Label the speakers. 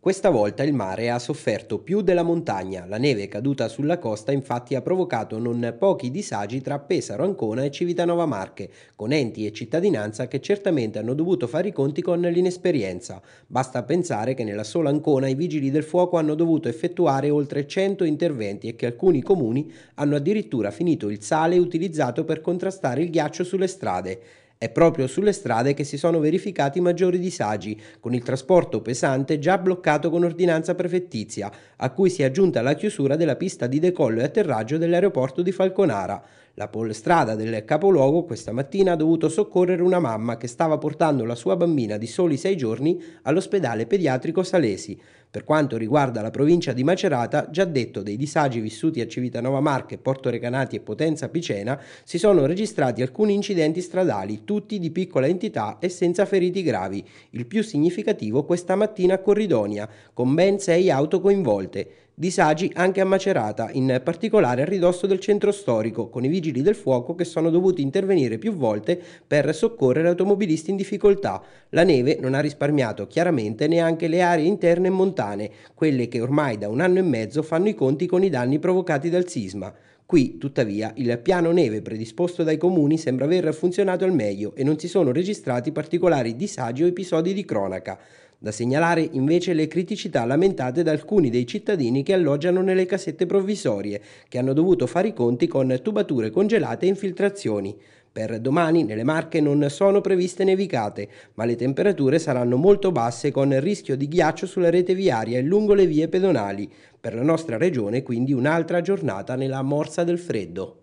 Speaker 1: Questa volta il mare ha sofferto più della montagna, la neve caduta sulla costa infatti ha provocato non pochi disagi tra Pesaro, Ancona e Civitanova Marche, con enti e cittadinanza che certamente hanno dovuto fare i conti con l'inesperienza. Basta pensare che nella sola Ancona i vigili del fuoco hanno dovuto effettuare oltre 100 interventi e che alcuni comuni hanno addirittura finito il sale utilizzato per contrastare il ghiaccio sulle strade. È proprio sulle strade che si sono verificati i maggiori disagi, con il trasporto pesante già bloccato con ordinanza prefettizia, a cui si è aggiunta la chiusura della pista di decollo e atterraggio dell'aeroporto di Falconara. La polestrada del capoluogo questa mattina ha dovuto soccorrere una mamma che stava portando la sua bambina di soli sei giorni all'ospedale pediatrico Salesi. Per quanto riguarda la provincia di Macerata, già detto dei disagi vissuti a Civitanova Marche, Porto Recanati e Potenza Picena, si sono registrati alcuni incidenti stradali, tutti di piccola entità e senza feriti gravi. Il più significativo questa mattina a Corridonia, con ben sei auto coinvolte. Disagi anche a Macerata, in particolare a ridosso del centro storico, con i vigili del fuoco che sono dovuti intervenire più volte per soccorrere automobilisti in difficoltà. La neve non ha risparmiato chiaramente neanche le aree interne e montane, quelle che ormai da un anno e mezzo fanno i conti con i danni provocati dal sisma. Qui, tuttavia, il piano neve predisposto dai comuni sembra aver funzionato al meglio e non si sono registrati particolari disagi o episodi di cronaca. Da segnalare invece le criticità lamentate da alcuni dei cittadini che alloggiano nelle casette provvisorie, che hanno dovuto fare i conti con tubature congelate e infiltrazioni. Per domani nelle Marche non sono previste nevicate, ma le temperature saranno molto basse con rischio di ghiaccio sulla rete viaria e lungo le vie pedonali. Per la nostra regione quindi un'altra giornata nella morsa del freddo.